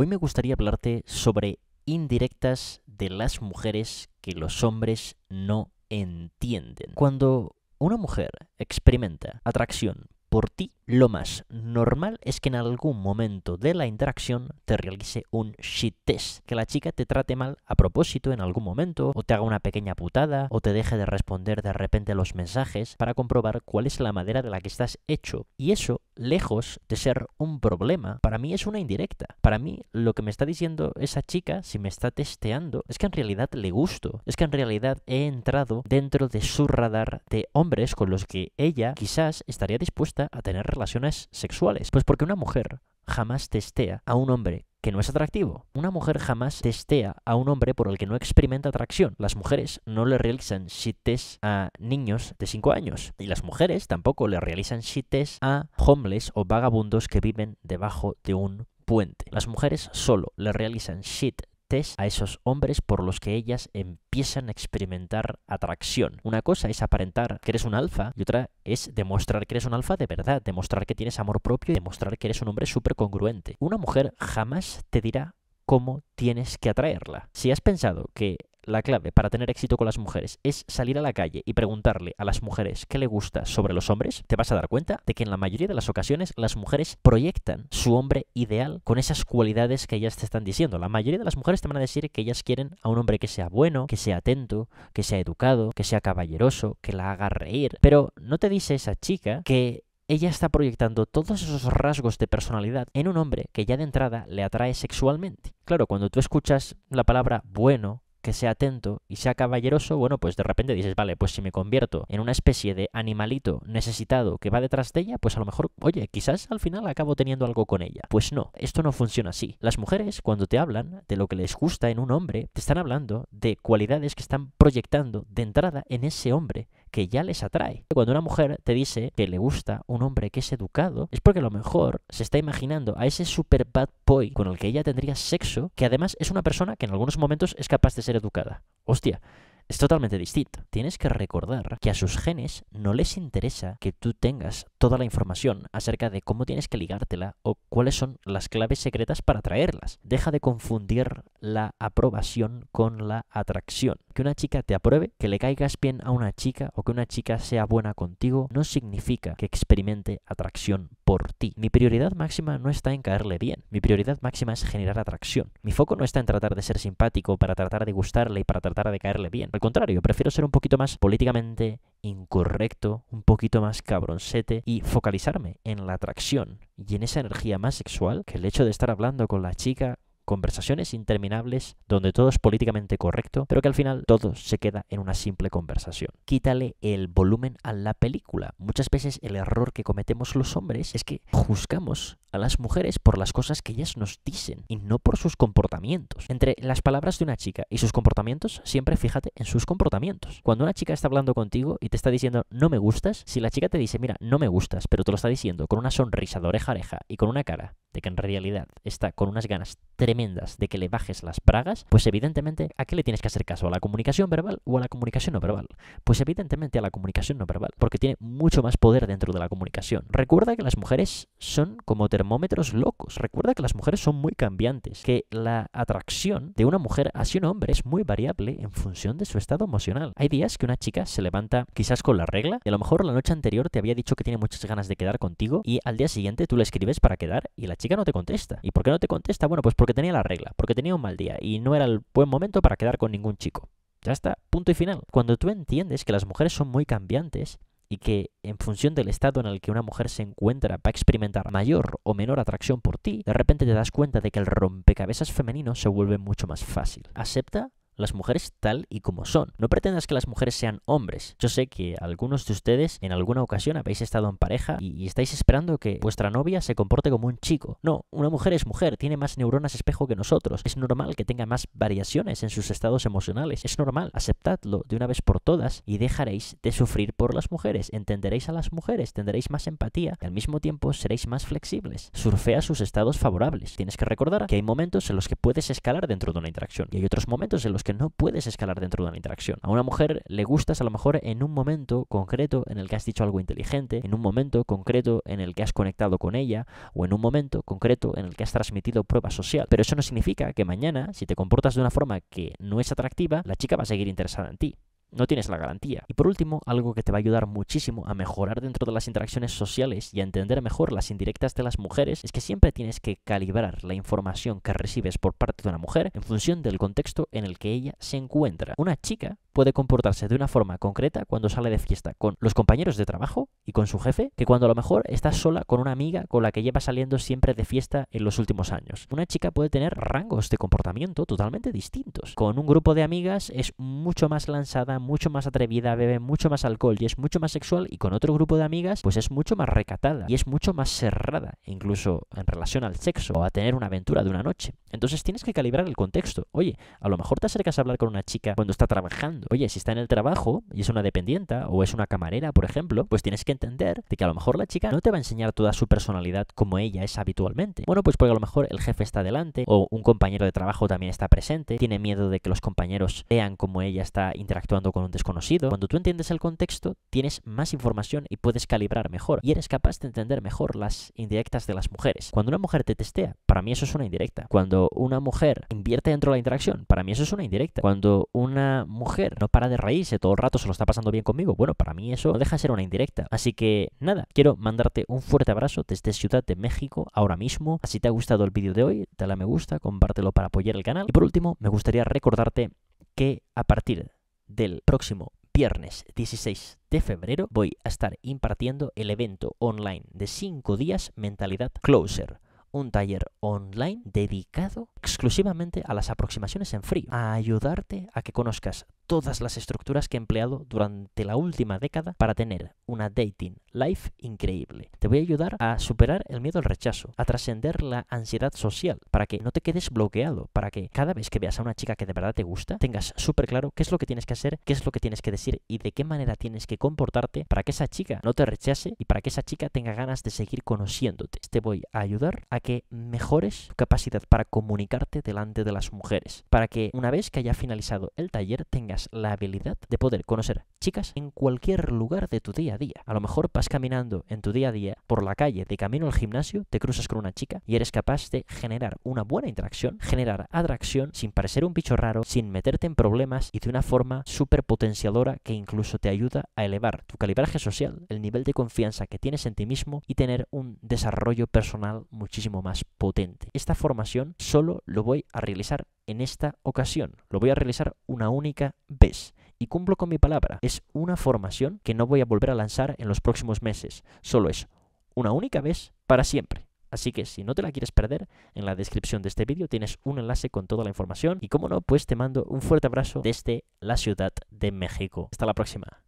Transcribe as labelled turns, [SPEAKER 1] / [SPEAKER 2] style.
[SPEAKER 1] Hoy me gustaría hablarte sobre indirectas de las mujeres que los hombres no entienden. Cuando una mujer experimenta atracción por ti, lo más normal es que en algún momento de la interacción te realice un shit test, que la chica te trate mal a propósito en algún momento, o te haga una pequeña putada, o te deje de responder de repente los mensajes para comprobar cuál es la madera de la que estás hecho. Y eso lejos de ser un problema, para mí es una indirecta. Para mí lo que me está diciendo esa chica, si me está testeando, es que en realidad le gusto, es que en realidad he entrado dentro de su radar de hombres con los que ella quizás estaría dispuesta a tener relaciones sexuales. Pues porque una mujer jamás testea a un hombre que no es atractivo. Una mujer jamás testea a un hombre por el que no experimenta atracción. Las mujeres no le realizan shit test a niños de 5 años. Y las mujeres tampoco le realizan shit test a homeless o vagabundos que viven debajo de un puente. Las mujeres solo le realizan shit a esos hombres por los que ellas empiezan a experimentar atracción. Una cosa es aparentar que eres un alfa y otra es demostrar que eres un alfa de verdad, demostrar que tienes amor propio y demostrar que eres un hombre súper congruente. Una mujer jamás te dirá cómo tienes que atraerla. Si has pensado que la clave para tener éxito con las mujeres es salir a la calle y preguntarle a las mujeres qué le gusta sobre los hombres, te vas a dar cuenta de que en la mayoría de las ocasiones las mujeres proyectan su hombre ideal con esas cualidades que ellas te están diciendo. La mayoría de las mujeres te van a decir que ellas quieren a un hombre que sea bueno, que sea atento, que sea educado, que sea caballeroso, que la haga reír. Pero no te dice esa chica que ella está proyectando todos esos rasgos de personalidad en un hombre que ya de entrada le atrae sexualmente. Claro, cuando tú escuchas la palabra bueno que sea atento y sea caballeroso, bueno, pues de repente dices, vale, pues si me convierto en una especie de animalito necesitado que va detrás de ella, pues a lo mejor, oye, quizás al final acabo teniendo algo con ella. Pues no, esto no funciona así. Las mujeres, cuando te hablan de lo que les gusta en un hombre, te están hablando de cualidades que están proyectando de entrada en ese hombre que ya les atrae. Cuando una mujer te dice que le gusta un hombre que es educado, es porque a lo mejor se está imaginando a ese super bad boy con el que ella tendría sexo, que además es una persona que en algunos momentos es capaz de ser educada. Hostia, es totalmente distinto. Tienes que recordar que a sus genes no les interesa que tú tengas toda la información acerca de cómo tienes que ligártela o cuáles son las claves secretas para atraerlas. Deja de confundir la aprobación con la atracción que una chica te apruebe, que le caigas bien a una chica o que una chica sea buena contigo, no significa que experimente atracción por ti. Mi prioridad máxima no está en caerle bien, mi prioridad máxima es generar atracción. Mi foco no está en tratar de ser simpático, para tratar de gustarle y para tratar de caerle bien. Al contrario, prefiero ser un poquito más políticamente incorrecto, un poquito más cabroncete y focalizarme en la atracción y en esa energía más sexual que el hecho de estar hablando con la chica conversaciones interminables donde todo es políticamente correcto, pero que al final todo se queda en una simple conversación. Quítale el volumen a la película. Muchas veces el error que cometemos los hombres es que juzgamos a las mujeres por las cosas que ellas nos dicen y no por sus comportamientos. Entre las palabras de una chica y sus comportamientos, siempre fíjate en sus comportamientos. Cuando una chica está hablando contigo y te está diciendo no me gustas, si la chica te dice mira, no me gustas, pero te lo está diciendo con una sonrisa de oreja a oreja y con una cara de que en realidad está con unas ganas tremendas de que le bajes las pragas, pues evidentemente, ¿a qué le tienes que hacer caso? ¿A la comunicación verbal o a la comunicación no verbal? Pues evidentemente a la comunicación no verbal, porque tiene mucho más poder dentro de la comunicación. Recuerda que las mujeres son como termómetros locos. Recuerda que las mujeres son muy cambiantes, que la atracción de una mujer hacia un hombre es muy variable en función de su estado emocional. Hay días que una chica se levanta quizás con la regla y a lo mejor la noche anterior te había dicho que tiene muchas ganas de quedar contigo y al día siguiente tú le escribes para quedar y la chica no te contesta. ¿Y por qué no te contesta? Bueno, pues porque tenía la regla, porque tenía un mal día y no era el buen momento para quedar con ningún chico. Ya está, punto y final. Cuando tú entiendes que las mujeres son muy cambiantes y que en función del estado en el que una mujer se encuentra va a experimentar mayor o menor atracción por ti, de repente te das cuenta de que el rompecabezas femenino se vuelve mucho más fácil. Acepta las mujeres tal y como son. No pretendas que las mujeres sean hombres. Yo sé que algunos de ustedes en alguna ocasión habéis estado en pareja y, estáis esperando que vuestra novia se comporte como un chico. No, una mujer es mujer, tiene más neuronas espejo que nosotros. Es normal que tenga más variaciones en sus estados emocionales. Es normal, aceptadlo de una vez por todas y dejaréis de sufrir por las mujeres. Entenderéis a las mujeres, tendréis más empatía y al mismo tiempo seréis más flexibles. Surfea sus estados favorables. Tienes que recordar que hay momentos en los que puedes escalar dentro de una interacción y hay otros momentos en los que no puedes escalar dentro de una interacción. A una mujer le gustas a lo mejor en un momento concreto en el que has dicho algo inteligente, en un momento concreto en el que has conectado con ella o en un momento concreto en el que has transmitido prueba social. Pero eso no significa que mañana, si te comportas de una forma que no es atractiva, la chica va a seguir interesada en ti no tienes la garantía. Y por último, algo que te va a ayudar muchísimo a mejorar dentro de las interacciones sociales y a entender mejor las indirectas de las mujeres es que siempre tienes que calibrar la información que recibes por parte de una mujer en función del contexto en el que ella se encuentra. Una chica puede comportarse de una forma concreta cuando sale de fiesta con los compañeros de trabajo y con su jefe, que cuando a lo mejor está sola con una amiga con la que lleva saliendo siempre de fiesta en los últimos años. Una chica puede tener rangos de comportamiento totalmente distintos. Con un grupo de amigas es mucho más lanzada, mucho más atrevida, bebe mucho más alcohol y es mucho más sexual y con otro grupo de amigas pues es mucho más recatada y es mucho más cerrada, incluso en relación al sexo o a tener una aventura de una noche. Entonces tienes que calibrar el contexto. Oye, a lo mejor te acercas a hablar con una chica cuando está trabajando. Oye, si está en el trabajo y es una dependienta o es una camarera, por ejemplo, pues tienes que entender de que a lo mejor la chica no te va a enseñar toda su personalidad como ella es habitualmente. Bueno, pues porque a lo mejor el jefe está delante o un compañero de trabajo también está presente, tiene miedo de que los compañeros vean cómo ella está interactuando con un desconocido. Cuando tú entiendes el contexto, tienes más información y puedes calibrar mejor y eres capaz de entender mejor las indirectas de las mujeres. Cuando una mujer te testea, para mí eso es una indirecta. Cuando una mujer invierte dentro de la interacción, para mí eso es una indirecta. Cuando una mujer no para de reírse todo el rato, se lo está pasando bien conmigo, bueno, para mí eso no deja de ser una indirecta. Así que nada, quiero mandarte un fuerte abrazo desde Ciudad de México ahora mismo. Si te ha gustado el vídeo de hoy, dale a me gusta, compártelo para apoyar el canal. Y por último, me gustaría recordarte que a partir de del próximo viernes 16 de febrero voy a estar impartiendo el evento online de 5 días Mentalidad Closer, un taller online dedicado exclusivamente a las aproximaciones en frío, a ayudarte a que conozcas todas las estructuras que he empleado durante la última década para tener una dating life increíble. Te voy a ayudar a superar el miedo al rechazo, a trascender la ansiedad social, para que no te quedes bloqueado, para que cada vez que veas a una chica que de verdad te gusta, tengas súper claro qué es lo que tienes que hacer, qué es lo que tienes que decir y de qué manera tienes que comportarte para que esa chica no te rechace y para que esa chica tenga ganas de seguir conociéndote. Te voy a ayudar a que mejores tu capacidad para comunicarte delante de las mujeres, para que una vez que haya finalizado el taller tengas la habilidad de poder conocer chicas en cualquier lugar de tu día a día. A lo mejor vas caminando en tu día a día por la calle de camino al gimnasio, te cruzas con una chica y eres capaz de generar una buena interacción, generar atracción sin parecer un bicho raro, sin meterte en problemas y de una forma súper potenciadora que incluso te ayuda a elevar tu calibraje social, el nivel de confianza que tienes en ti mismo y tener un desarrollo personal muchísimo más potente. Esta formación solo lo voy a realizar en esta ocasión. Lo voy a realizar una única vez. Y cumplo con mi palabra. Es una formación que no voy a volver a lanzar en los próximos meses. Solo es una única vez para siempre. Así que si no te la quieres perder, en la descripción de este vídeo tienes un enlace con toda la información. Y como no, pues te mando un fuerte abrazo desde la Ciudad de México. Hasta la próxima.